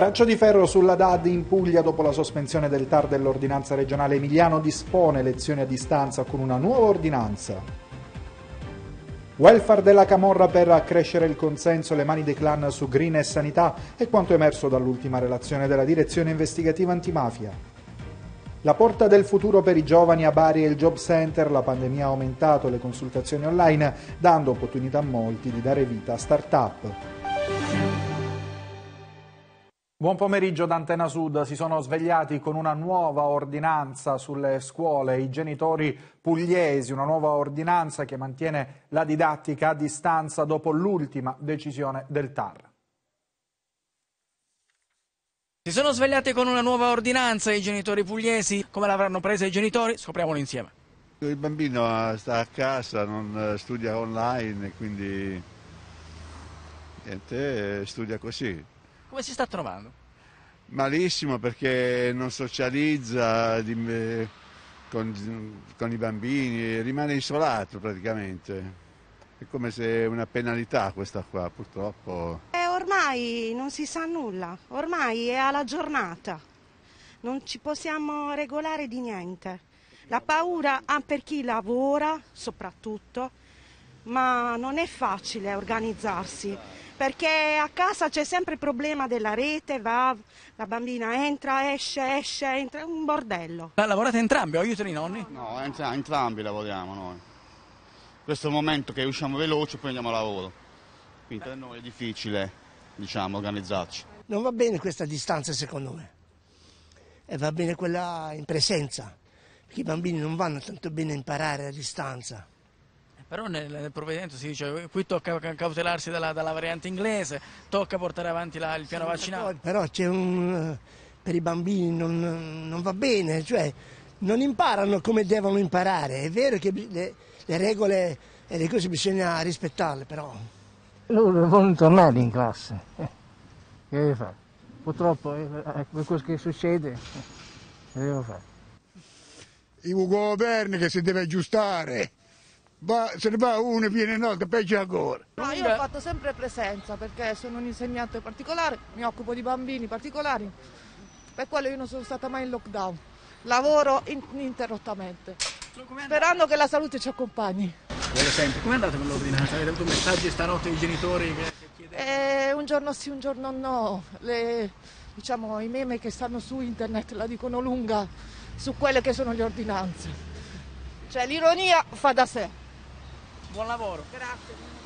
Braccio di ferro sulla DAD in Puglia dopo la sospensione del TAR dell'ordinanza regionale Emiliano dispone lezioni a distanza con una nuova ordinanza. Welfare della Camorra per accrescere il consenso le mani dei clan su Green e Sanità è quanto emerso dall'ultima relazione della Direzione Investigativa Antimafia. La porta del futuro per i giovani a Bari e il Job Center, la pandemia ha aumentato le consultazioni online, dando opportunità a molti di dare vita a start-up. Buon pomeriggio da Antena Sud. Si sono svegliati con una nuova ordinanza sulle scuole i genitori pugliesi, una nuova ordinanza che mantiene la didattica a distanza dopo l'ultima decisione del TAR. Si sono svegliati con una nuova ordinanza i genitori pugliesi. Come l'avranno presa i genitori? Scopriamolo insieme. Il bambino ah, sta a casa, non eh, studia online, quindi niente, eh, studia così. Come si sta trovando? Malissimo perché non socializza di, eh, con, con i bambini, rimane isolato praticamente. È come se una penalità questa qua, purtroppo. E eh, ormai non si sa nulla, ormai è alla giornata. Non ci possiamo regolare di niente. La paura ha per chi lavora, soprattutto, ma non è facile organizzarsi perché a casa c'è sempre il problema della rete, va, la bambina entra, esce, esce, entra, è un bordello. La lavorate entrambi o aiutano i nonni? No, entrambi lavoriamo noi. Questo è il momento che usciamo veloce e poi andiamo a lavoro. Quindi per noi è difficile, diciamo, organizzarci. Non va bene questa distanza secondo me. E va bene quella in presenza, perché i bambini non vanno tanto bene a imparare a distanza però nel, nel provvedimento si dice qui tocca cautelarsi dalla, dalla variante inglese, tocca portare avanti la, il piano vaccinale. Però un, eh, per i bambini non, non va bene, cioè non imparano come devono imparare, è vero che le, le regole e le cose bisogna rispettarle però. Loro vogliono tornare in classe, che devi fare? Purtroppo è, eh, eh, quello che succede, che devo fare? Il governo che si deve aggiustare. Va, se ne va uno e viene in alto, peggio ancora. No, io ho fatto sempre presenza perché sono un insegnante particolare, mi occupo di bambini particolari, per quello io non sono stata mai in lockdown. Lavoro ininterrottamente, sperando che la salute ci accompagni. Come è andata con l'ordinanza? Avete avuto messaggi stanotte ai genitori che, che chiedevano? Eh, un giorno sì, un giorno no. Le, diciamo, I meme che stanno su internet la dicono lunga su quelle che sono le ordinanze. Cioè l'ironia fa da sé. Buon lavoro. Grazie.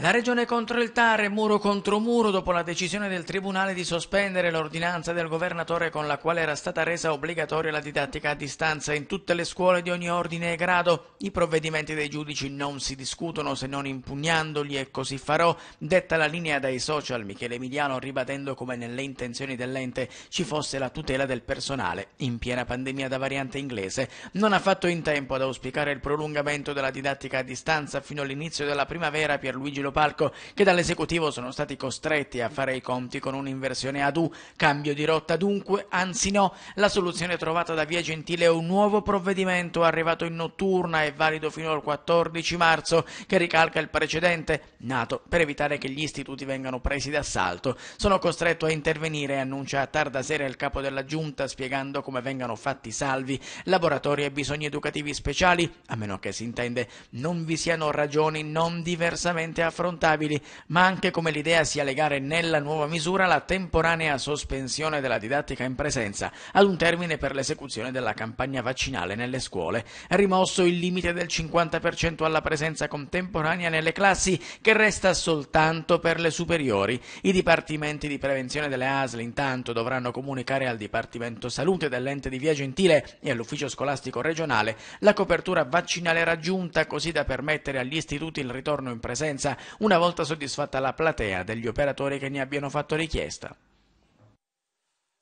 La regione contro il TAR e muro contro muro dopo la decisione del Tribunale di sospendere l'ordinanza del governatore con la quale era stata resa obbligatoria la didattica a distanza in tutte le scuole di ogni ordine e grado. I provvedimenti dei giudici non si discutono se non impugnandoli e così farò, detta la linea dai social Michele Emiliano ribadendo come nelle intenzioni dell'ente ci fosse la tutela del personale in piena pandemia da variante inglese. Non ha fatto in tempo ad auspicare il prolungamento della didattica a distanza fino all'inizio della primavera Pierluigi Danilo Palco che dall'esecutivo sono stati costretti a fare i conti con un'inversione ad U, cambio di rotta dunque, anzi no, la soluzione trovata da Via Gentile è un nuovo provvedimento arrivato in notturna e valido fino al 14 marzo che ricalca il precedente, nato per evitare che gli istituti vengano presi d'assalto. Sono costretto a intervenire, annuncia a tarda sera il capo della giunta spiegando come vengano fatti salvi laboratori e bisogni educativi speciali, a meno che si intende non vi siano ragioni non diversamente affrontate affrontabili, ma anche come l'idea sia legare nella nuova misura la temporanea sospensione della didattica in presenza ad un termine per l'esecuzione della campagna vaccinale nelle scuole. rimosso il limite del 50% alla presenza contemporanea nelle classi che resta soltanto per le superiori. I dipartimenti di prevenzione delle ASL intanto dovranno comunicare al Dipartimento Salute dell'ente di Via Gentile e all'ufficio scolastico regionale la copertura vaccinale raggiunta così da permettere agli istituti il ritorno in presenza una volta soddisfatta la platea degli operatori che ne abbiano fatto richiesta.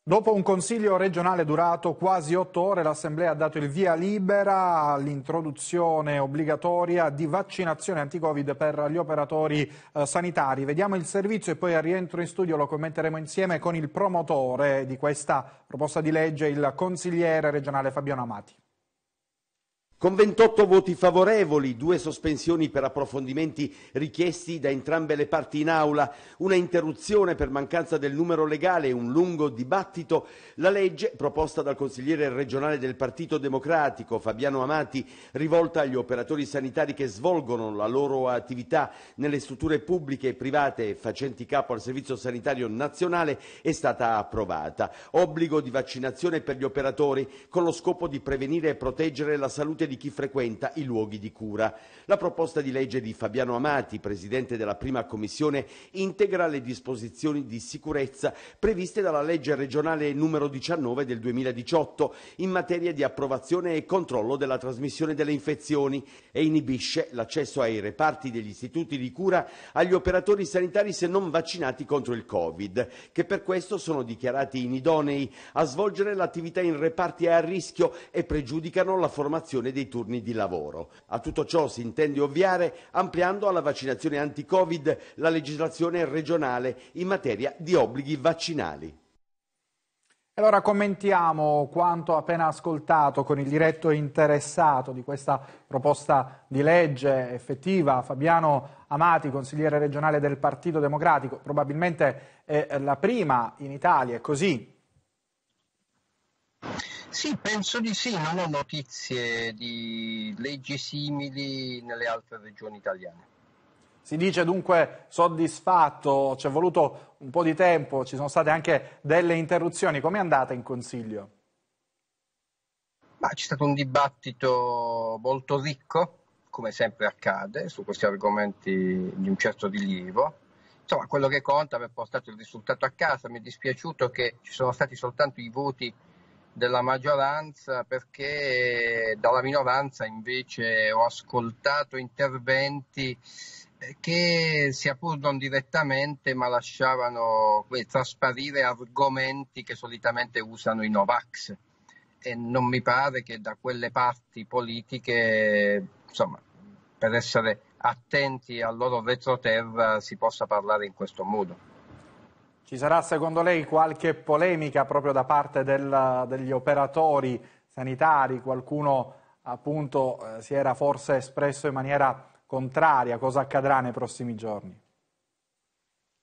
Dopo un consiglio regionale durato quasi otto ore, l'Assemblea ha dato il via libera all'introduzione obbligatoria di vaccinazione anti-Covid per gli operatori eh, sanitari. Vediamo il servizio e poi al rientro in studio lo commenteremo insieme con il promotore di questa proposta di legge, il consigliere regionale Fabiano Amati con 28 voti favorevoli, due sospensioni per approfondimenti richiesti da entrambe le parti in aula, una interruzione per mancanza del numero legale e un lungo dibattito, la legge proposta dal consigliere regionale del Partito Democratico Fabiano Amati, rivolta agli operatori sanitari che svolgono la loro attività nelle strutture pubbliche e private facenti capo al Servizio Sanitario Nazionale, è stata approvata. Obbligo di vaccinazione per gli operatori con lo scopo di prevenire e proteggere la salute salute di chi frequenta i luoghi di cura. La proposta di legge di Fabiano Amati, presidente della prima commissione, integra le disposizioni di sicurezza previste dalla legge regionale numero 19 del 2018 in materia di approvazione e controllo della trasmissione delle infezioni e inibisce l'accesso ai reparti degli istituti di cura agli operatori sanitari se non vaccinati contro il Covid, che per questo sono dichiarati inidonei a svolgere l'attività in reparti a rischio e pregiudicano la formazione dei turni di lavoro. A tutto ciò si intende ovviare ampliando alla vaccinazione anti-Covid la legislazione regionale in materia di obblighi vaccinali. Allora commentiamo quanto appena ascoltato con il diretto interessato di questa proposta di legge effettiva, Fabiano Amati, consigliere regionale del Partito Democratico, probabilmente è la prima in Italia, così sì, penso di sì, non ho notizie di leggi simili nelle altre regioni italiane. Si dice dunque soddisfatto, ci è voluto un po' di tempo, ci sono state anche delle interruzioni. Come è andata in Consiglio? Ma c'è stato un dibattito molto ricco, come sempre accade, su questi argomenti di un certo rilievo. Insomma, quello che conta è aver portato il risultato a casa. Mi è dispiaciuto che ci sono stati soltanto i voti della maggioranza perché dalla minoranza invece ho ascoltato interventi eh, che sia pur non direttamente ma lasciavano eh, trasparire argomenti che solitamente usano i Novax e non mi pare che da quelle parti politiche insomma per essere attenti al loro retroterra si possa parlare in questo modo. Ci sarà secondo lei qualche polemica proprio da parte del, degli operatori sanitari? Qualcuno appunto eh, si era forse espresso in maniera contraria? Cosa accadrà nei prossimi giorni?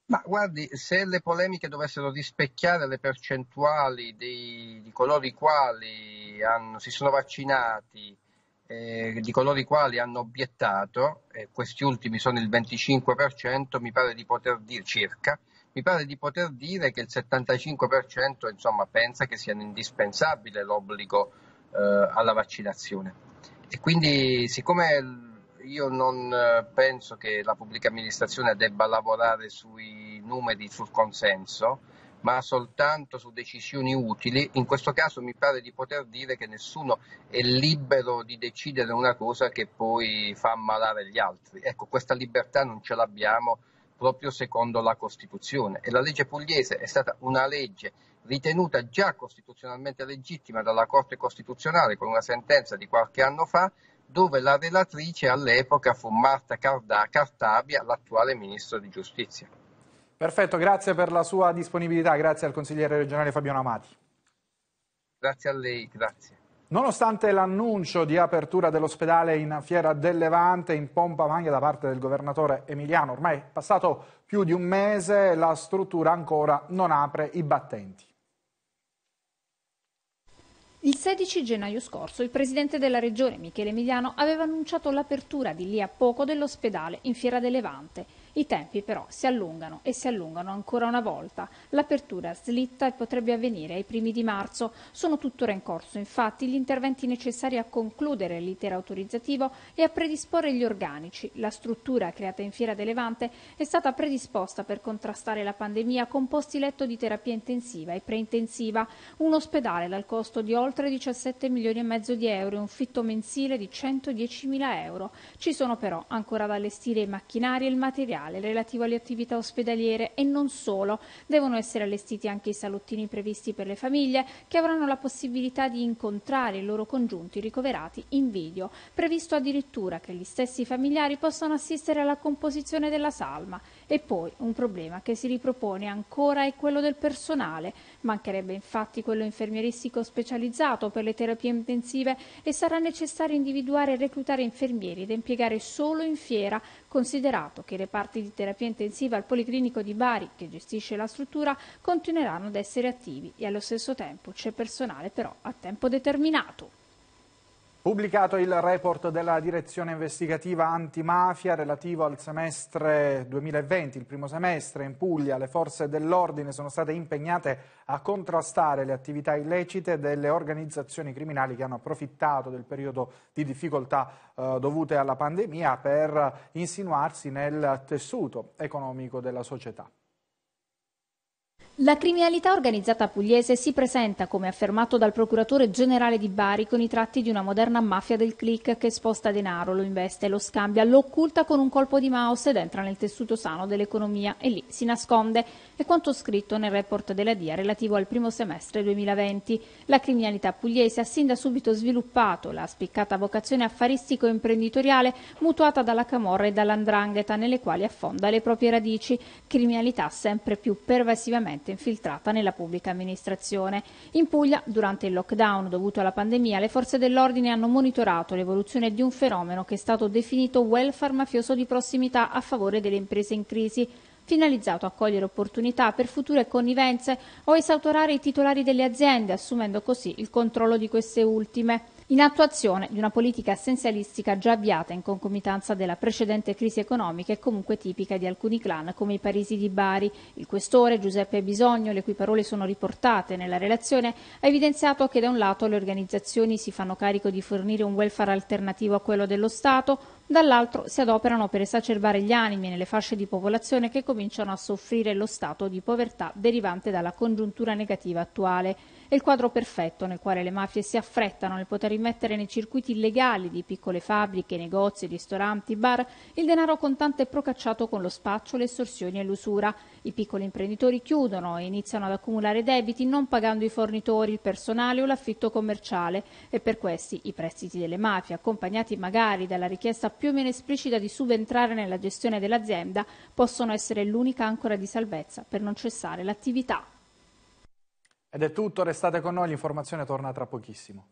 Ma guardi, se le polemiche dovessero rispecchiare le percentuali dei, di coloro i quali hanno, si sono vaccinati, eh, di coloro i quali hanno obiettato, eh, questi ultimi sono il 25%, mi pare di poter dire circa, mi pare di poter dire che il 75% insomma, pensa che sia indispensabile l'obbligo eh, alla vaccinazione. E quindi siccome io non eh, penso che la pubblica amministrazione debba lavorare sui numeri, sul consenso, ma soltanto su decisioni utili, in questo caso mi pare di poter dire che nessuno è libero di decidere una cosa che poi fa ammalare gli altri. Ecco, questa libertà non ce l'abbiamo proprio secondo la Costituzione e la legge pugliese è stata una legge ritenuta già costituzionalmente legittima dalla Corte Costituzionale con una sentenza di qualche anno fa dove la relatrice all'epoca fu Marta Cardà, Cartabia, l'attuale Ministro di Giustizia. Perfetto, grazie per la sua disponibilità, grazie al consigliere regionale Fabiano Amati. Grazie a lei, grazie. Nonostante l'annuncio di apertura dell'ospedale in Fiera del Levante in pompa magna da parte del governatore Emiliano, ormai è passato più di un mese, e la struttura ancora non apre i battenti. Il 16 gennaio scorso il presidente della regione Michele Emiliano aveva annunciato l'apertura di lì a poco dell'ospedale in Fiera del Levante. I tempi però si allungano e si allungano ancora una volta. L'apertura slitta e potrebbe avvenire ai primi di marzo. Sono tuttora in corso infatti gli interventi necessari a concludere l'iter autorizzativo e a predisporre gli organici. La struttura creata in Fiera de Levante è stata predisposta per contrastare la pandemia con posti letto di terapia intensiva e preintensiva, un ospedale dal costo di oltre 17 milioni e mezzo di euro e un fitto mensile di 110 mila euro. Ci sono però ancora da allestire i macchinari e il materiale sociale relativo alle attività ospedaliere e non solo. Devono essere allestiti anche i salottini previsti per le famiglie che avranno la possibilità di incontrare i loro congiunti ricoverati in video. Previsto addirittura che gli stessi familiari possano assistere alla composizione della salma. E poi un problema che si ripropone ancora è quello del personale. Mancherebbe infatti quello infermieristico specializzato per le terapie intensive e sarà necessario individuare e reclutare infermieri da impiegare solo in fiera, considerato che i reparti di terapia intensiva al Policlinico di Bari, che gestisce la struttura, continueranno ad essere attivi e allo stesso tempo c'è personale però a tempo determinato. Pubblicato il report della direzione investigativa antimafia relativo al semestre 2020, il primo semestre in Puglia, le forze dell'ordine sono state impegnate a contrastare le attività illecite delle organizzazioni criminali che hanno approfittato del periodo di difficoltà eh, dovute alla pandemia per insinuarsi nel tessuto economico della società. La criminalità organizzata pugliese si presenta, come affermato dal procuratore generale di Bari, con i tratti di una moderna mafia del click che sposta denaro, lo investe, lo scambia, lo occulta con un colpo di mouse ed entra nel tessuto sano dell'economia e lì si nasconde. È quanto scritto nel report della DIA relativo al primo semestre 2020. La criminalità pugliese ha sin da subito sviluppato la spiccata vocazione affaristico-imprenditoriale mutuata dalla Camorra e dall'Andrangheta, nelle quali affonda le proprie radici. Criminalità sempre più pervasivamente totalmente infiltrata nella pubblica amministrazione. In Puglia, durante il lockdown dovuto alla pandemia, le forze dell'ordine hanno monitorato l'evoluzione di un fenomeno che è stato definito welfare mafioso di prossimità a favore delle imprese in crisi finalizzato a cogliere opportunità per future connivenze o esautorare i titolari delle aziende, assumendo così il controllo di queste ultime in attuazione di una politica essenzialistica già avviata in concomitanza della precedente crisi economica e comunque tipica di alcuni clan come i Parisi di Bari. Il questore Giuseppe Bisogno, le cui parole sono riportate nella relazione, ha evidenziato che da un lato le organizzazioni si fanno carico di fornire un welfare alternativo a quello dello Stato, dall'altro si adoperano per esacerbare gli animi nelle fasce di popolazione che cominciano a soffrire lo stato di povertà derivante dalla congiuntura negativa attuale. È il quadro perfetto nel quale le mafie si affrettano nel poter immettere nei circuiti illegali di piccole fabbriche, negozi, ristoranti, bar, il denaro contante procacciato con lo spaccio, le estorsioni e l'usura. I piccoli imprenditori chiudono e iniziano ad accumulare debiti non pagando i fornitori, il personale o l'affitto commerciale e per questi i prestiti delle mafie, accompagnati magari dalla richiesta più o meno esplicita di subentrare nella gestione dell'azienda, possono essere l'unica ancora di salvezza per non cessare l'attività. Ed è tutto, restate con noi, l'informazione torna tra pochissimo.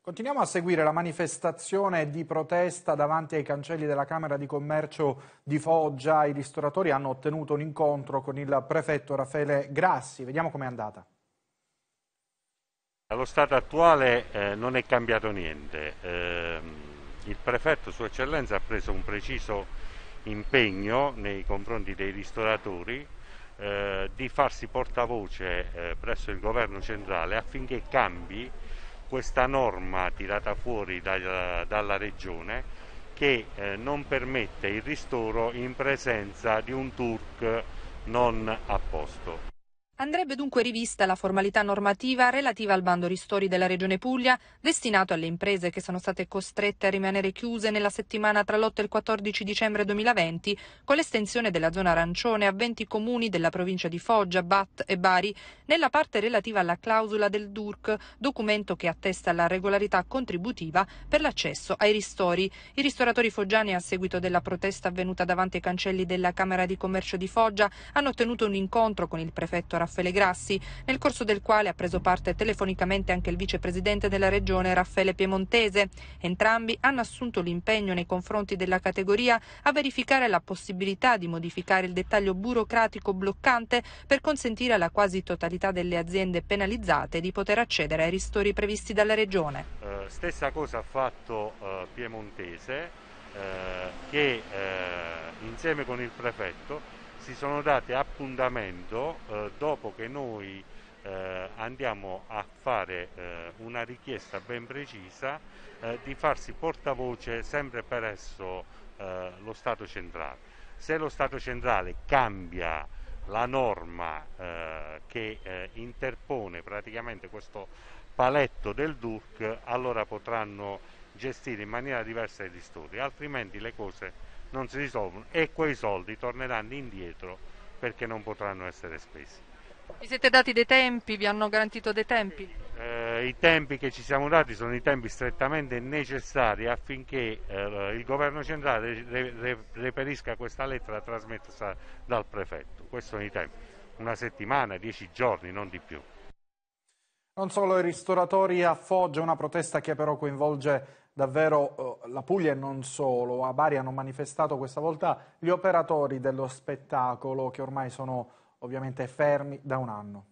Continuiamo a seguire la manifestazione di protesta davanti ai cancelli della Camera di Commercio di Foggia. I ristoratori hanno ottenuto un incontro con il prefetto Raffaele Grassi. Vediamo com'è andata. Allo stato attuale eh, non è cambiato niente. Eh, il prefetto, Sua Eccellenza, ha preso un preciso impegno nei confronti dei ristoratori eh, di farsi portavoce eh, presso il governo centrale affinché cambi questa norma tirata fuori da, dalla regione che eh, non permette il ristoro in presenza di un turk non a posto. Andrebbe dunque rivista la formalità normativa relativa al bando ristori della Regione Puglia, destinato alle imprese che sono state costrette a rimanere chiuse nella settimana tra l'8 e il 14 dicembre 2020, con l'estensione della zona arancione a 20 comuni della provincia di Foggia, Bat e Bari, nella parte relativa alla clausola del DURC, documento che attesta la regolarità contributiva per l'accesso ai ristori. I ristoratori foggiani, a seguito della protesta avvenuta davanti ai cancelli della Camera di Commercio di Foggia, hanno ottenuto un incontro con il prefetto Raffaele Raffaele Grassi, nel corso del quale ha preso parte telefonicamente anche il vicepresidente della regione Raffaele Piemontese. Entrambi hanno assunto l'impegno nei confronti della categoria a verificare la possibilità di modificare il dettaglio burocratico bloccante per consentire alla quasi totalità delle aziende penalizzate di poter accedere ai ristori previsti dalla regione. Eh, stessa cosa ha fatto eh, Piemontese eh, che eh, insieme con il prefetto si sono date appuntamento eh, dopo che noi eh, andiamo a fare eh, una richiesta ben precisa eh, di farsi portavoce sempre presso eh, lo Stato centrale. Se lo Stato centrale cambia la norma eh, che interpone praticamente questo paletto del DURC, allora potranno gestire in maniera diversa i disturbi, altrimenti le cose non si risolvono e quei soldi torneranno indietro perché non potranno essere spesi. Vi siete dati dei tempi? Vi hanno garantito dei tempi? Eh, I tempi che ci siamo dati sono i tempi strettamente necessari affinché eh, il governo centrale re, re, reperisca questa lettera trasmessa dal prefetto. Questi sono i tempi, una settimana, dieci giorni, non di più. Non solo i ristoratori a Foggia, una protesta che però coinvolge davvero eh, la Puglia e non solo, a Bari hanno manifestato questa volta gli operatori dello spettacolo che ormai sono ovviamente fermi da un anno.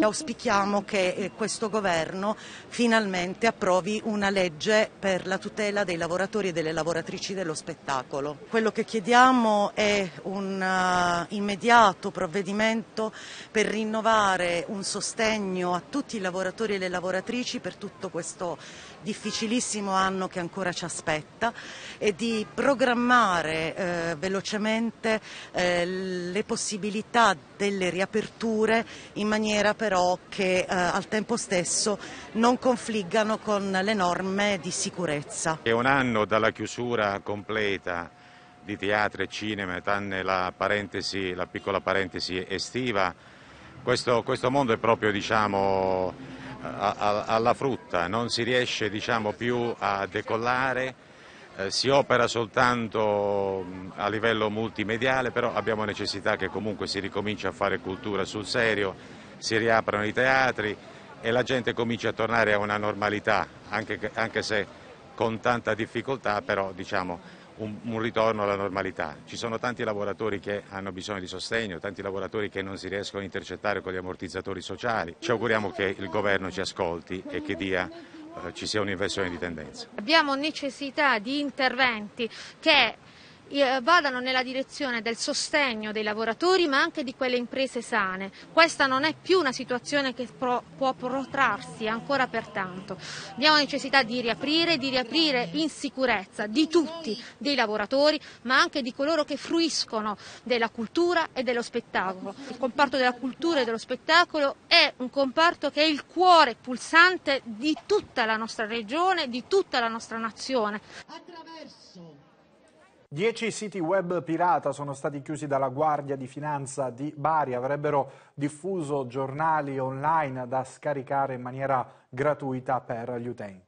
Auspichiamo che eh, questo governo finalmente approvi una legge per la tutela dei lavoratori e delle lavoratrici dello spettacolo. Quello che chiediamo è un eh, immediato provvedimento per rinnovare un sostegno a tutti i lavoratori e le lavoratrici per tutto questo difficilissimo anno che ancora ci aspetta e di programmare eh, velocemente eh, le possibilità delle riaperture in maniera però che eh, al tempo stesso non confliggano con le norme di sicurezza. È un anno dalla chiusura completa di teatri e cinema, tranne la, la, piccola parentesi estiva. Questo, questo mondo è proprio diciamo, alla frutta, non si riesce diciamo, più a decollare, eh, si opera soltanto a livello multimediale, però abbiamo necessità che comunque si ricominci a fare cultura sul serio, si riaprano i teatri e la gente comincia a tornare a una normalità, anche, anche se con tanta difficoltà, però diciamo un, un, ritorno alla normalità. Ci sono tanti lavoratori che hanno bisogno di sostegno, tanti lavoratori che non si riescono a intercettare con gli ammortizzatori sociali. Ci auguriamo che il governo ci ascolti e che dia eh, ci sia un'inversione di tendenza. Abbiamo necessità di interventi che eh, vadano nella direzione del sostegno dei lavoratori ma anche di quelle imprese sane. Questa non è più una situazione che può protrarsi ancora per tanto. Abbiamo necessità di riaprire, di riaprire in sicurezza di tutti, dei lavoratori ma anche di coloro che fruiscono della cultura e dello spettacolo. Il comparto della cultura e dello spettacolo è un comparto che è il cuore pulsante di tutta la nostra regione, di tutta la nostra nazione. Dieci siti web pirata sono stati chiusi dalla Guardia di Finanza di Bari, avrebbero diffuso giornali online da scaricare in maniera gratuita per gli utenti.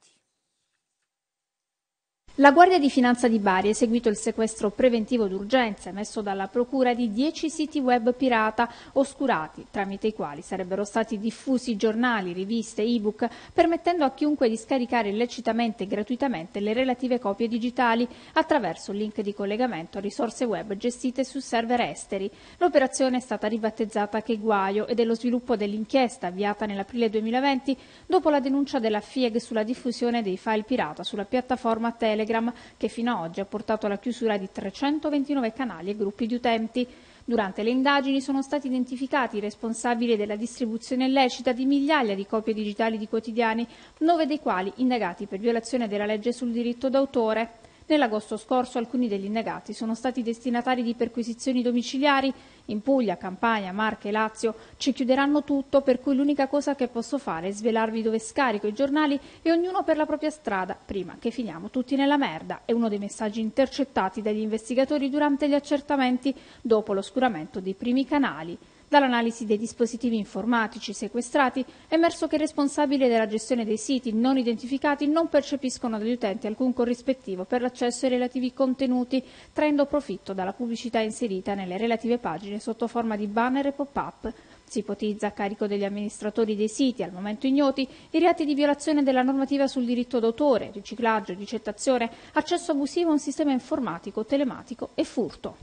La Guardia di Finanza di Bari ha eseguito il sequestro preventivo d'urgenza emesso dalla Procura di 10 siti web pirata oscurati, tramite i quali sarebbero stati diffusi giornali, riviste, ebook, permettendo a chiunque di scaricare illecitamente e gratuitamente le relative copie digitali attraverso link di collegamento a risorse web gestite su server esteri. L'operazione è stata ribattezzata Che Guaio ed è lo sviluppo dell'inchiesta avviata nell'aprile 2020 dopo la denuncia della FIEG sulla diffusione dei file pirata sulla piattaforma Telegram Telegram che fino ad oggi ha portato alla chiusura di 329 canali e gruppi di utenti. Durante le indagini sono stati identificati i responsabili della distribuzione illecita di migliaia di copie digitali di quotidiani, nove dei quali indagati per violazione della legge sul diritto d'autore. Nell'agosto scorso alcuni degli indagati sono stati destinatari di perquisizioni domiciliari. In Puglia, Campania, Marche e Lazio ci chiuderanno tutto, per cui l'unica cosa che posso fare è svelarvi dove scarico i giornali e ognuno per la propria strada, prima che finiamo tutti nella merda. È uno dei messaggi intercettati dagli investigatori durante gli accertamenti dopo l'oscuramento dei primi canali. Dall'analisi dei dispositivi informatici sequestrati è emerso che i responsabili della gestione dei siti non identificati non percepiscono dagli utenti alcun corrispettivo per l'accesso ai relativi contenuti, traendo profitto dalla pubblicità inserita nelle relative pagine sotto forma di banner e pop-up. Si ipotizza a carico degli amministratori dei siti, al momento ignoti, i reati di violazione della normativa sul diritto d'autore, riciclaggio, ricettazione, accesso abusivo a un sistema informatico, telematico e furto.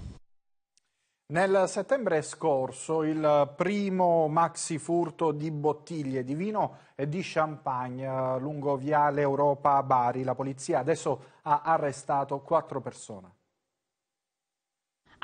Nel settembre scorso il primo maxi furto di bottiglie di vino e di champagne lungo Viale Europa a Bari. La polizia adesso ha arrestato quattro persone.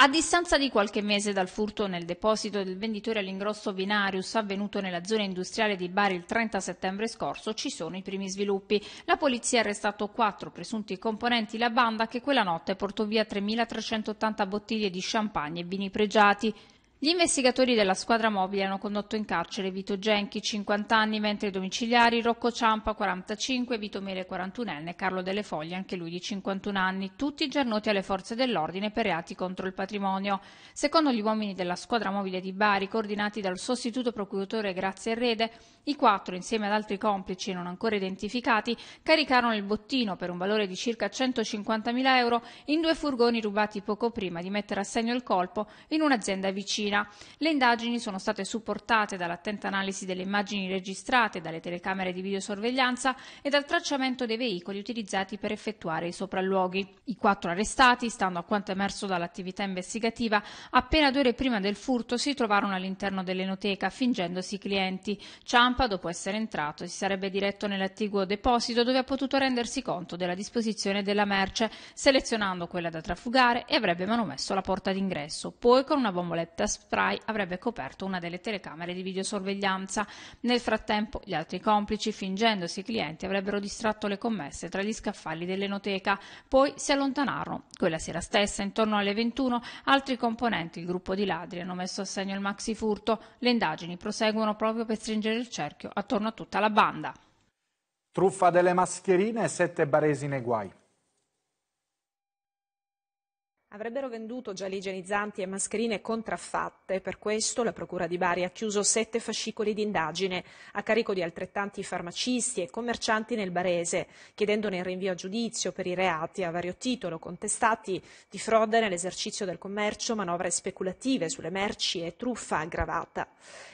A distanza di qualche mese dal furto nel deposito del venditore all'ingrosso Vinarius avvenuto nella zona industriale di Bari il 30 settembre scorso ci sono i primi sviluppi. La polizia ha arrestato quattro presunti componenti la banda che quella notte portò via 3.380 bottiglie di champagne e vini pregiati. Gli investigatori della squadra mobile hanno condotto in carcere Vito Genchi, 50 anni, mentre i domiciliari Rocco Ciampa, 45, Vito Mele, 41enne, e Carlo Delle Foglie, anche lui di 51 anni, tutti già noti alle forze dell'ordine per reati contro il patrimonio. Secondo gli uomini della squadra mobile di Bari, coordinati dal sostituto procuratore Grazia Rede, i quattro, insieme ad altri complici non ancora identificati, caricarono il bottino per un valore di circa 150.000 euro in due furgoni rubati poco prima di mettere a segno il colpo in un'azienda vicina Messina. Le indagini sono state supportate dall'attenta analisi delle immagini registrate dalle telecamere di videosorveglianza e dal tracciamento dei veicoli utilizzati per effettuare i sopralluoghi. I quattro arrestati, stando a quanto emerso dall'attività investigativa, appena due ore prima del furto si trovarono all'interno dell'enoteca fingendosi clienti. Ciampa, dopo essere entrato, si sarebbe diretto nell'attiguo deposito dove ha potuto rendersi conto della disposizione della merce, selezionando quella da trafugare e avrebbe manomesso la porta d'ingresso. Poi con una bomboletta spray avrebbe coperto una delle telecamere di videosorveglianza. Nel frattempo gli altri complici, fingendosi clienti, avrebbero distratto le commesse tra gli scaffali dell'enoteca, poi si allontanarono. Quella sera stessa, intorno alle 21, altri componenti, il gruppo di ladri, hanno messo a segno il maxi furto. Le indagini proseguono proprio per stringere il cerchio attorno a tutta la banda. Truffa delle mascherine e sette baresi nei guai. Avrebbero venduto gel igienizzanti e mascherine contraffatte, per questo la Procura di Bari ha chiuso sette fascicoli di indagine a carico di altrettanti farmacisti e commercianti nel barese, chiedendone il rinvio a giudizio per i reati a vario titolo contestati di frode nell'esercizio del commercio, manovre speculative sulle merci e truffa aggravata.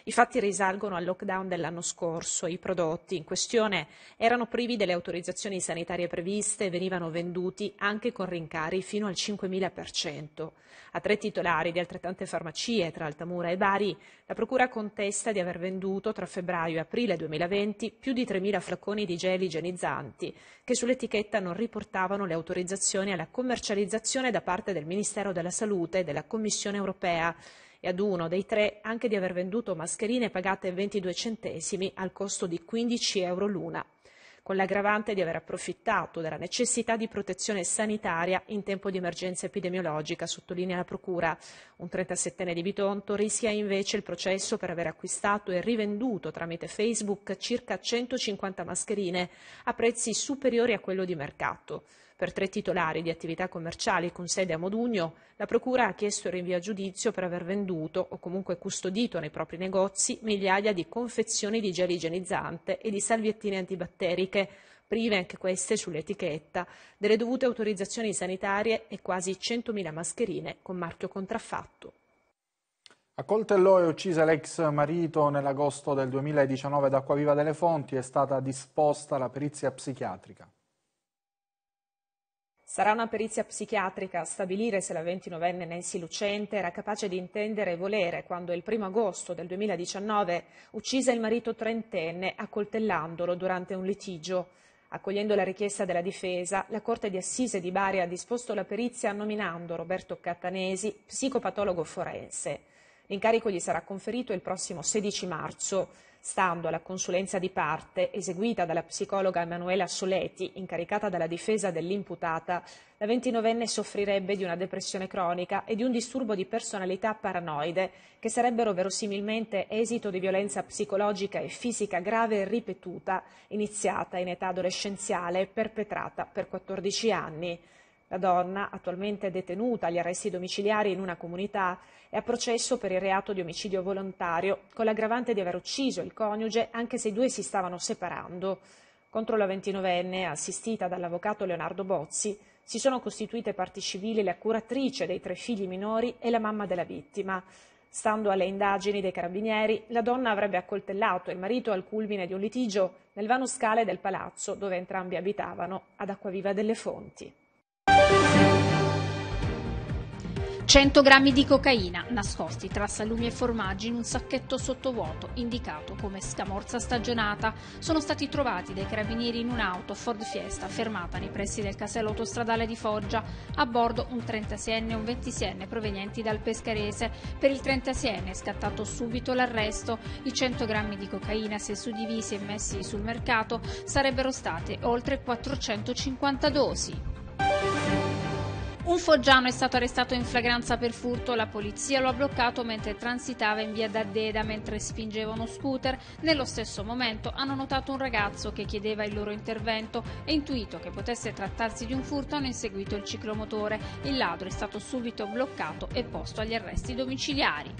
I fatti risalgono al lockdown dell'anno scorso. I prodotti in questione erano privi delle autorizzazioni sanitarie previste e venivano venduti anche con rincari fino al 5.000%. 10%. A tre titolari di altrettante farmacie tra Altamura e Bari, la Procura contesta di aver venduto tra febbraio e aprile 2020 più di 3.000 flacconi di gel igienizzanti che sull'etichetta non riportavano le autorizzazioni alla commercializzazione da parte del Ministero della Salute e della Commissione europea e ad uno dei tre anche di aver venduto mascherine pagate 22 centesimi al costo di 15 euro l'una con l'aggravante di aver approfittato della necessità di protezione sanitaria in tempo di emergenza epidemiologica, sottolinea la Procura. Un 37enne di Bitonto rischia invece il processo per aver acquistato e rivenduto tramite Facebook circa 150 mascherine a prezzi superiori a quello di mercato. Per tre titolari di attività commerciali con sede a Modugno, la Procura ha chiesto il rinvio a giudizio per aver venduto o comunque custodito nei propri negozi migliaia di confezioni di gel igienizzante e di salviettine antibatteriche, prive anche queste sull'etichetta delle dovute autorizzazioni sanitarie e quasi 100.000 mascherine con marchio contraffatto. A Coltello è uccisa l'ex marito nell'agosto del 2019 ad Acquaviva delle Fonti, è stata disposta la perizia psichiatrica. Sarà una perizia psichiatrica a stabilire se la 29enne Nancy Lucente era capace di intendere e volere quando il 1 agosto del 2019 uccise il marito trentenne accoltellandolo durante un litigio. Accogliendo la richiesta della difesa, la Corte di Assise di Bari ha disposto la perizia nominando Roberto Cattanesi psicopatologo forense. L'incarico gli sarà conferito il prossimo 16 marzo stando alla consulenza di parte eseguita dalla psicologa Emanuela Soleti, incaricata dalla difesa dell'imputata, la 29enne soffrirebbe di una depressione cronica e di un disturbo di personalità paranoide, che sarebbero verosimilmente esito di violenza psicologica e fisica grave e ripetuta, iniziata in età adolescenziale e perpetrata per 14 anni. La donna, attualmente detenuta agli arresti domiciliari in una comunità, è a processo per il reato di omicidio volontario, con l'aggravante di aver ucciso il coniuge anche se i due si stavano separando. Contro la ventinovenne, assistita dall'avvocato Leonardo Bozzi, si sono costituite parti civili la curatrice dei tre figli minori e la mamma della vittima. Stando alle indagini dei carabinieri, la donna avrebbe accoltellato il marito al culmine di un litigio nel vano scale del palazzo dove entrambi abitavano, ad Acquaviva delle Fonti. 100 grammi di cocaina nascosti tra salumi e formaggi in un sacchetto sottovuoto indicato come scamorza stagionata sono stati trovati dai carabinieri in un'auto Ford Fiesta fermata nei pressi del casello autostradale di Foggia a bordo un 36enne e un 26enne provenienti dal Pescarese per il 36enne è scattato subito l'arresto i 100 grammi di cocaina se suddivisi e messi sul mercato sarebbero state oltre 450 dosi un foggiano è stato arrestato in flagranza per furto, la polizia lo ha bloccato mentre transitava in via D'Addeda mentre spingeva uno scooter. Nello stesso momento hanno notato un ragazzo che chiedeva il loro intervento e intuito che potesse trattarsi di un furto hanno inseguito il ciclomotore. Il ladro è stato subito bloccato e posto agli arresti domiciliari.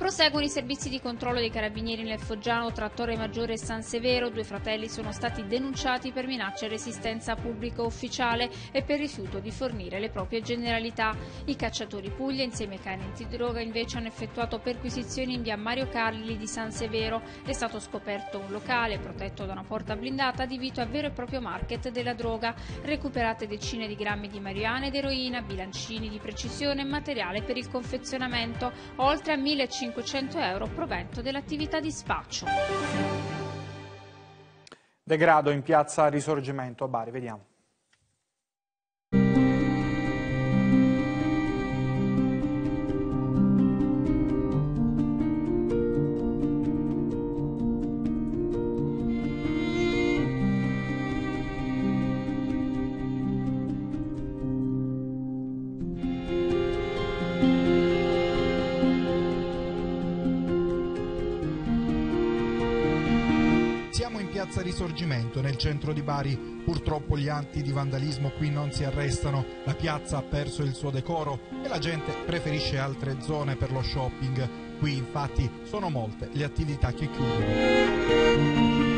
Proseguono i servizi di controllo dei carabinieri nel Foggiano tra Torre Maggiore e San Severo. Due fratelli sono stati denunciati per minacce e resistenza pubblica ufficiale e per rifiuto di fornire le proprie generalità. I cacciatori Puglia insieme ai cani antidroga invece hanno effettuato perquisizioni in via Mario Carli di San Severo. È stato scoperto un locale protetto da una porta blindata adibito a vero e proprio market della droga. Recuperate decine di grammi di marijuana ed eroina, bilancini di precisione e materiale per il confezionamento, oltre a 1500 500 euro provento dell'attività di spaccio. Degrado in piazza Risorgimento a Bari, vediamo. risorgimento nel centro di Bari. Purtroppo gli anti di vandalismo qui non si arrestano, la piazza ha perso il suo decoro e la gente preferisce altre zone per lo shopping. Qui infatti sono molte le attività che chiudono.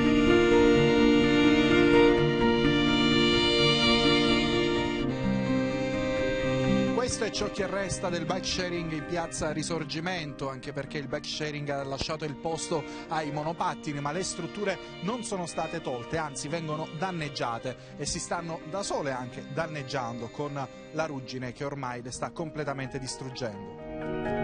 Questo è ciò che resta del bike sharing in piazza Risorgimento, anche perché il bike sharing ha lasciato il posto ai monopattini, ma le strutture non sono state tolte, anzi vengono danneggiate e si stanno da sole anche danneggiando con la ruggine che ormai le sta completamente distruggendo.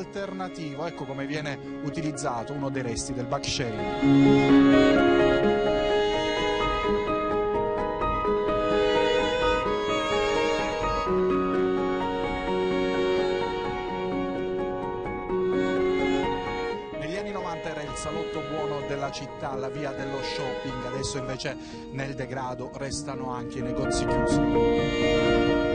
alternativo, ecco come viene utilizzato uno dei resti del backsharing. salotto buono della città, la via dello shopping, adesso invece nel degrado restano anche i negozi chiusi.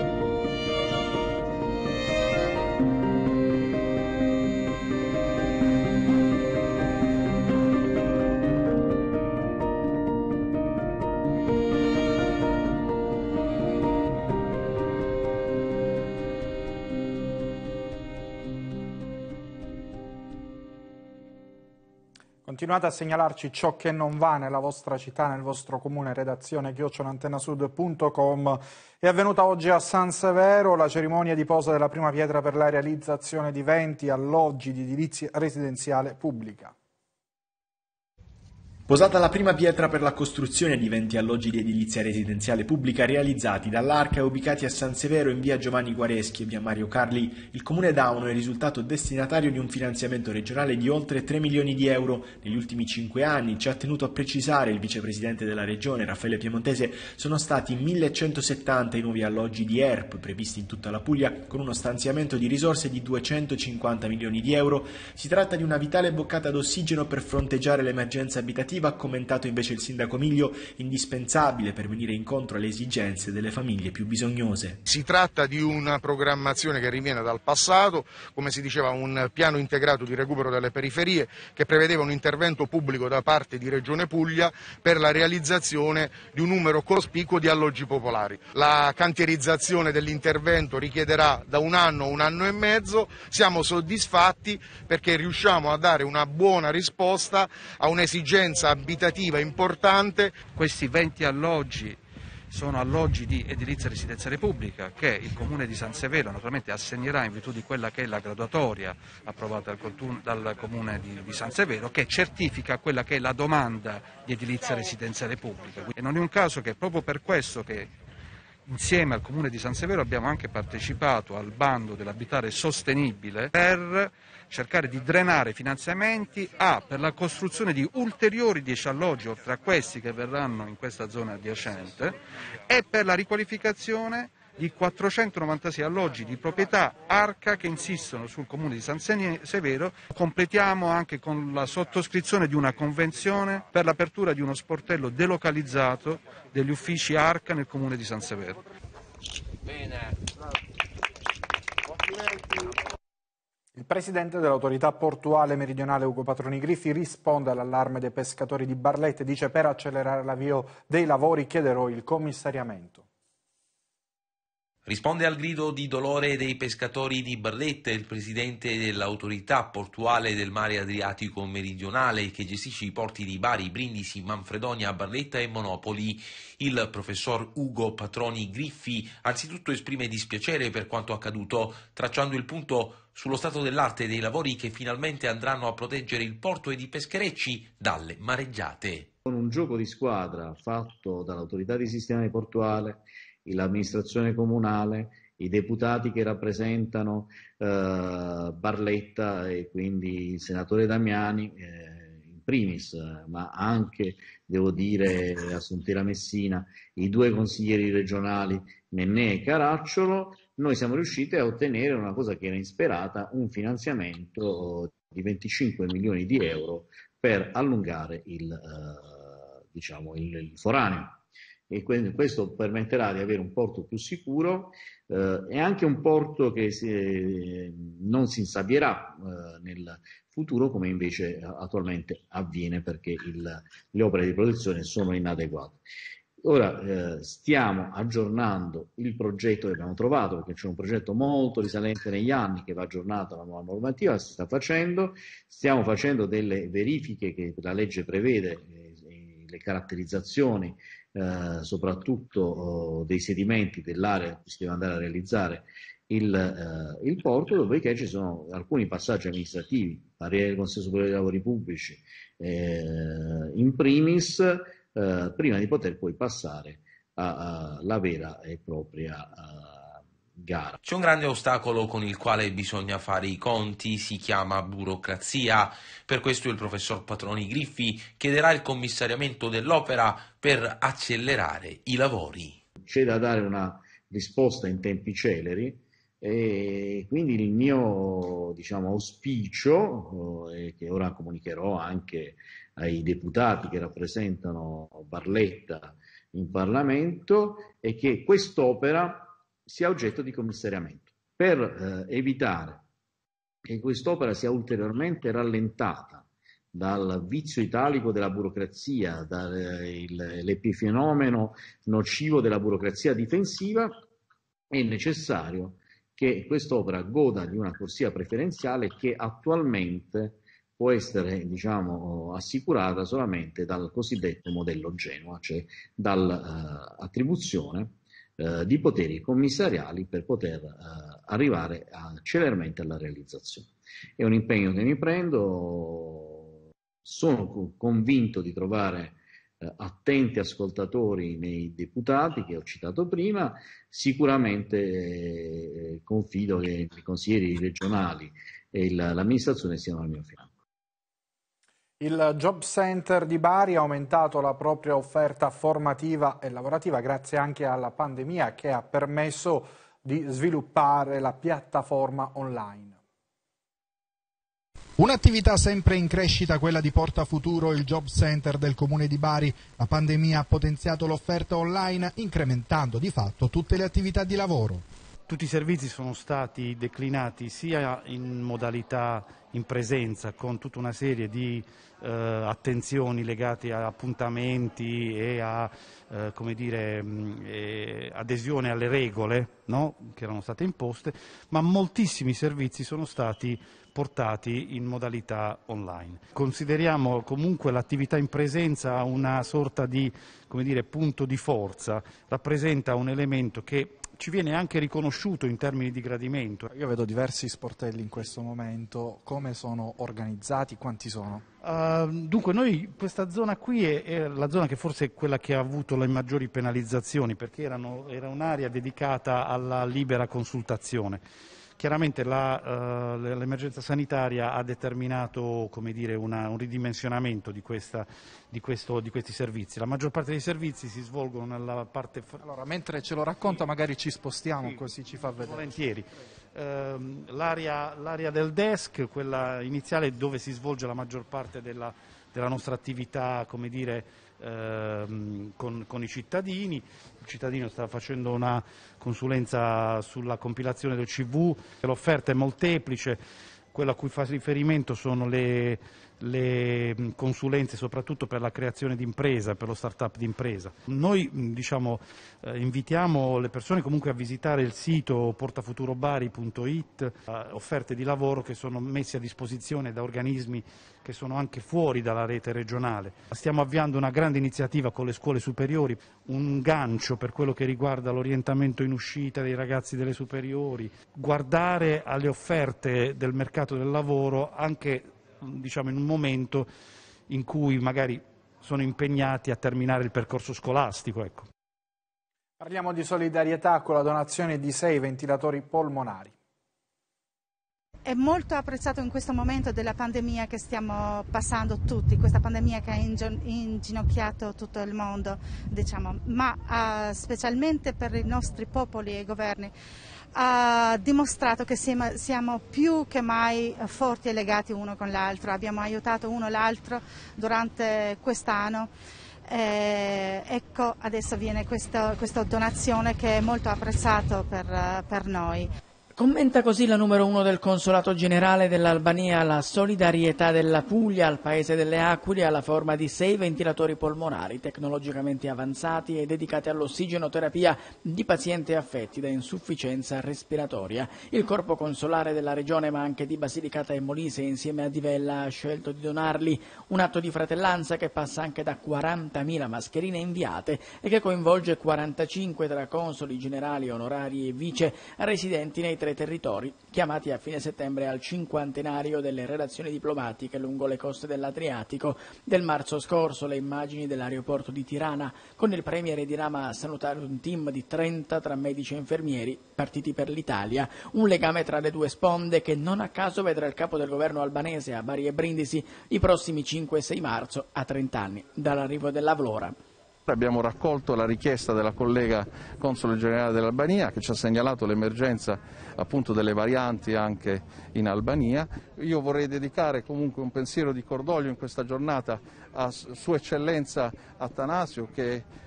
Continuate a segnalarci ciò che non va nella vostra città, nel vostro comune, redazione chiocciolantennasud.com. È avvenuta oggi a San Severo la cerimonia di posa della prima pietra per la realizzazione di 20 alloggi di edilizia residenziale pubblica. Posata la prima pietra per la costruzione di 20 alloggi di edilizia residenziale pubblica realizzati dall'Arca e ubicati a San Severo in via Giovanni Guareschi e via Mario Carli, il comune d'Auno è risultato destinatario di un finanziamento regionale di oltre 3 milioni di euro negli ultimi 5 anni, ci ha tenuto a precisare il vicepresidente della regione Raffaele Piemontese, sono stati 1170 i nuovi alloggi di ERP previsti in tutta la Puglia con uno stanziamento di risorse di 250 milioni di euro. Si tratta di una vitale boccata d'ossigeno per fronteggiare l'emergenza abitativa iniziativa, ha commentato invece il sindaco Miglio, indispensabile per venire incontro alle esigenze delle famiglie più bisognose. Si tratta di una programmazione che rimane dal passato, come si diceva un piano integrato di recupero delle periferie che prevedeva un intervento pubblico da parte di Regione Puglia per la realizzazione di un numero cospicuo di alloggi popolari. La cantierizzazione dell'intervento richiederà da un anno a un anno e mezzo, siamo soddisfatti perché riusciamo a dare una buona risposta a un'esigenza massa abitativa importante. Questi 20 alloggi sono alloggi di edilizia residenziale pubblica che il comune di San Severo naturalmente assegnerà in virtù di quella che è la graduatoria approvata dal, comune di, San Severo che certifica quella che è la domanda di edilizia residenziale pubblica. E non è un caso che proprio per questo che Insieme al Comune di San Severo abbiamo anche partecipato al bando dell'abitare sostenibile per cercare di drenare finanziamenti a, per la costruzione di ulteriori 10 alloggi, oltre a questi che verranno in questa zona adiacente, e per la riqualificazione di 496 alloggi di proprietà Arca che insistono sul comune di San Severo. Completiamo anche con la sottoscrizione di una convenzione per l'apertura di uno sportello delocalizzato degli uffici Arca nel comune di San Severo. Bene. Il presidente dell'autorità portuale meridionale Ugo Patroni Griffi risponde all'allarme dei pescatori di Barletta e dice per accelerare l'avvio dei lavori chiederò il commissariamento. Risponde al grido di dolore dei pescatori di Barletta il presidente dell'autorità portuale del mare Adriatico meridionale che gestisce i porti di Bari, Brindisi, Manfredonia, Barletta e Monopoli. Il professor Ugo Patroni Griffi anzitutto esprime dispiacere per quanto accaduto, tracciando il punto sullo stato dell'arte dei lavori che finalmente andranno a proteggere il porto ed i pescherecci dalle mareggiate. Con un gioco di squadra fatto dall'autorità di sistema portuale l'amministrazione comunale, i deputati che rappresentano eh, Barletta e quindi il senatore Damiani eh, in primis, ma anche, devo dire, Assuntira Messina, i due consiglieri regionali Nenè e Caracciolo, noi siamo riusciti a ottenere una cosa che era insperata, un finanziamento di 25 milioni di euro per allungare il, eh, diciamo, il, il foraneo e questo permetterà di avere un porto più sicuro eh, e anche un porto che si, eh, non si insabbierà eh, nel futuro come invece eh, attualmente avviene perché il, le opere di protezione sono inadeguate. Ora eh, stiamo aggiornando il progetto che abbiamo trovato, perché c'è un progetto molto risalente negli anni che va aggiornata la nuova normativa, si sta facendo, stiamo facendo delle verifiche che la legge prevede eh, le caratterizzazioni eh, soprattutto oh, dei sedimenti dell'area che si deve andare a realizzare il, eh, il porto, dopodiché ci sono alcuni passaggi amministrativi, parere eh, del Consiglio Superiore dei Lavori Pubblici eh, in primis, prima di poter poi passare alla vera e propria gara. C'è un grande ostacolo con il quale bisogna fare i conti, si chiama burocrazia. Per questo il professor Patroni Griffi chiederà il commissariamento dell'opera per accelerare i lavori. C'è da dare una risposta in tempi celeri e quindi il mio diciamo, auspicio, eh, che ora comunicherò anche ai deputati che rappresentano Barletta in Parlamento, è che quest'opera sia oggetto di commissariamento per eh, evitare che quest'opera sia ulteriormente rallentata dal vizio italico della burocrazia, dall'epifenomeno eh, nocivo della burocrazia difensiva, è necessario che quest'opera goda di una corsia preferenziale che attualmente può essere diciamo, assicurata solamente dal cosiddetto modello Genoa, cioè dall'attribuzione eh, eh, di poteri commissariali per poter eh, arrivare a, celermente alla realizzazione. È un impegno che mi prendo, sono convinto di trovare eh, attenti ascoltatori nei deputati che ho citato prima, sicuramente eh, confido che i consiglieri regionali e l'amministrazione siano al mio fianco. Il Job Center di Bari ha aumentato la propria offerta formativa e lavorativa grazie anche alla pandemia che ha permesso di sviluppare la piattaforma online. Un'attività sempre in crescita, quella di Porta Futuro, il Job Center del Comune di Bari. La pandemia ha potenziato l'offerta online incrementando di fatto tutte le attività di lavoro. Tutti i servizi sono stati declinati sia in modalità in presenza con tutta una serie di eh, attenzioni legate a appuntamenti e a eh, dire, mh, mm, eh, adesione alle regole no? che erano state imposte, ma moltissimi servizi sono stati portati in modalità online. Consideriamo comunque l'attività in presenza una sorta di dire, punto di forza, rappresenta un elemento che ci viene anche riconosciuto in termini di gradimento. Io vedo diversi sportelli in questo momento, come sono organizzati, quanti sono? Uh, dunque, noi questa zona qui è, è, la zona che forse è quella che ha avuto le maggiori penalizzazioni, perché erano, era un'area dedicata alla libera consultazione. Chiaramente la, eh, l'emergenza sanitaria ha determinato dire, una, un ridimensionamento di, questa, di, questo, di, questi servizi. La maggior parte dei servizi si svolgono nella parte... Allora, mentre ce lo racconta sì. magari ci spostiamo sì. così ci fa vedere. Volentieri. Ehm, l'area, l'area, del desk, quella iniziale dove si svolge la maggior parte della, della nostra attività, come dire, Ehm, con, con, i cittadini, cittadino sta facendo una consulenza sulla compilazione del CV, l'offerta è molteplice, quella a cui fa riferimento sono le le consulenze soprattutto per la creazione di impresa, per lo start-up di impresa. Noi diciamo, eh, invitiamo le persone comunque a visitare il sito portafuturobari.it, eh, offerte di lavoro che sono messe a disposizione da organismi che sono anche fuori dalla rete regionale. Stiamo avviando una grande iniziativa con le scuole superiori, un gancio per quello che riguarda l'orientamento in uscita dei ragazzi delle superiori, guardare alle offerte del mercato del lavoro anche diciamo, in un momento in cui magari sono impegnati a terminare il percorso scolastico. Ecco. Parliamo di solidarietà con la donazione di sei ventilatori polmonari. È molto apprezzato in questo momento della pandemia che stiamo passando tutti, questa pandemia che ha inginocchiato tutto il mondo, diciamo, ma uh, specialmente per i nostri popoli e i governi ha dimostrato che siamo, più che mai eh, forti e legati uno con l'altro, abbiamo aiutato uno l'altro durante quest'anno. Eh, ecco, adesso viene questo, questa donazione che è molto apprezzata per, eh, per noi. Commenta così la numero uno del Consolato Generale dell'Albania la solidarietà della Puglia al Paese delle Aquile alla forma di sei ventilatori polmonari tecnologicamente avanzati e dedicati all'ossigenoterapia di pazienti affetti da insufficienza respiratoria. Il Corpo Consolare della Regione ma anche di Basilicata e Molise insieme a Divella ha scelto di donarli un atto di fratellanza che passa anche da 40.000 mascherine inviate e che coinvolge 45 tra consoli generali, onorari e vice residenti nei territori tre territori, chiamati a fine settembre al cinquantenario delle relazioni diplomatiche lungo le coste dell'Adriatico. Del marzo scorso le immagini dell'aeroporto di Tirana, con il premier di Rama a salutare un team di 30 tra medici e infermieri partiti per l'Italia, un legame tra le due sponde che non a caso vedrà il capo del governo albanese a Bari e Brindisi i prossimi 5 e 6 marzo a 30 anni dall'arrivo dell'Avlora. Abbiamo raccolto la richiesta della collega Console Generale dell'Albania che ci ha segnalato l'emergenza delle varianti anche in Albania. Io vorrei dedicare comunque un pensiero di cordoglio in questa giornata a Sua Eccellenza Attanasio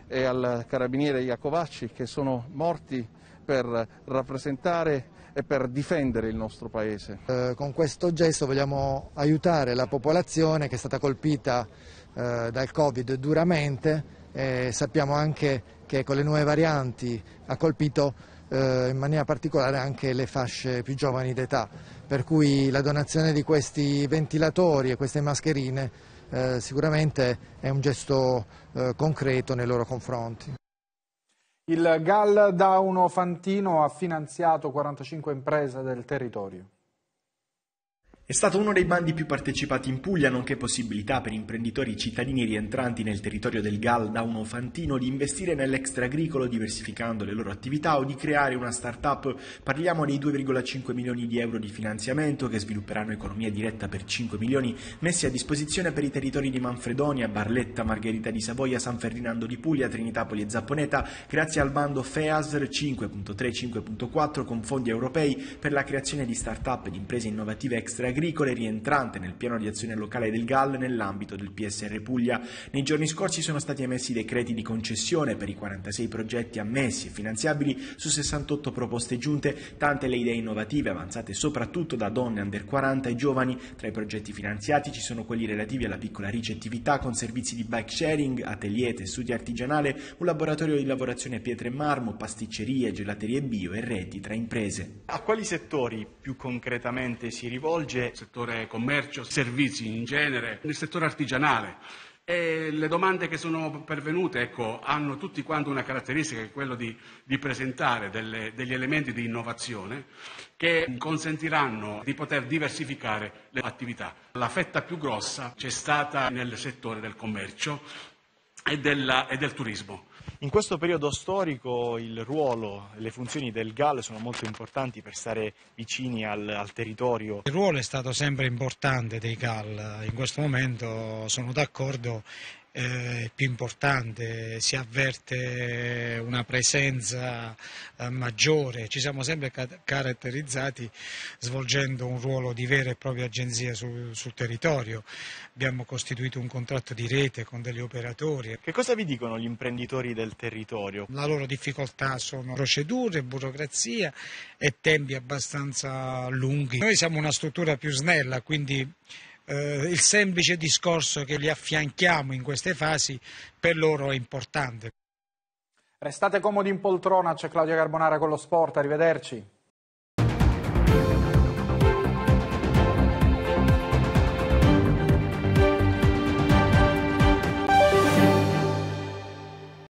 e al carabiniere Iacovacci che sono morti per rappresentare e per difendere il nostro Paese. Eh, con questo gesto vogliamo aiutare la popolazione che è stata colpita eh, dal Covid duramente eh, sappiamo anche che con le nuove varianti ha colpito eh, in maniera particolare anche le fasce più giovani d'età, per cui la donazione di questi ventilatori e queste mascherine eh, sicuramente è un gesto eh, concreto nei loro confronti. Il GAL Dauno Fantino ha finanziato 45 imprese del territorio. È stato uno dei bandi più partecipati in Puglia, nonché possibilità per imprenditori cittadini rientranti nel territorio del GAL da uno fantino di investire nell'extraagricolo diversificando le loro attività o di creare una start-up. Parliamo dei 2,5 milioni di euro di finanziamento che svilupperanno economia diretta per 5 milioni messi a disposizione per i territori di Manfredonia, Barletta, Margherita di Savoia, San Ferdinando di Puglia, Trinitapoli e Zapponeta grazie al bando FEASR 5.3-5.4 con fondi europei per la creazione di start-up e di imprese innovative extraagricole agricole rientrante nel piano di azione locale del GAL nell'ambito del PSR Puglia. Nei giorni scorsi sono stati emessi decreti di concessione per i 46 progetti ammessi e finanziabili su 68 proposte giunte, tante le idee innovative avanzate soprattutto da donne under 40 e giovani. Tra i progetti finanziati ci sono quelli relativi alla piccola ricettività con servizi di bike sharing, atelier, studi artigianale, un laboratorio di lavorazione pietra e marmo, pasticcerie, gelaterie bio e reti tra imprese. A quali settori più concretamente si rivolge settore commercio, servizi in genere, nel settore artigianale. E le domande che sono pervenute ecco, hanno tutti quanto una caratteristica che è quella di, di, presentare delle, degli elementi di innovazione che consentiranno di poter diversificare le attività. La fetta più grossa c'è stata nel settore del commercio e, della, e del turismo. In questo periodo storico il ruolo e le funzioni del GAL sono molto importanti per stare vicini al, al territorio. Il ruolo è stato sempre importante dei GAL, in questo momento sono d'accordo eh, più importante, si avverte una presenza eh, maggiore, ci siamo sempre caratterizzati svolgendo un ruolo di vera e propria agenzia su, sul territorio, abbiamo costituito un contratto di rete con degli operatori. Che cosa vi dicono gli imprenditori del territorio? La loro difficoltà sono procedure, burocrazia e tempi abbastanza lunghi. Noi siamo una struttura più snella, quindi eh, il semplice discorso che li affianchiamo in queste fasi per loro è importante. Restate comodi in poltrona, c'è Claudia Carbonara con lo sport, arrivederci.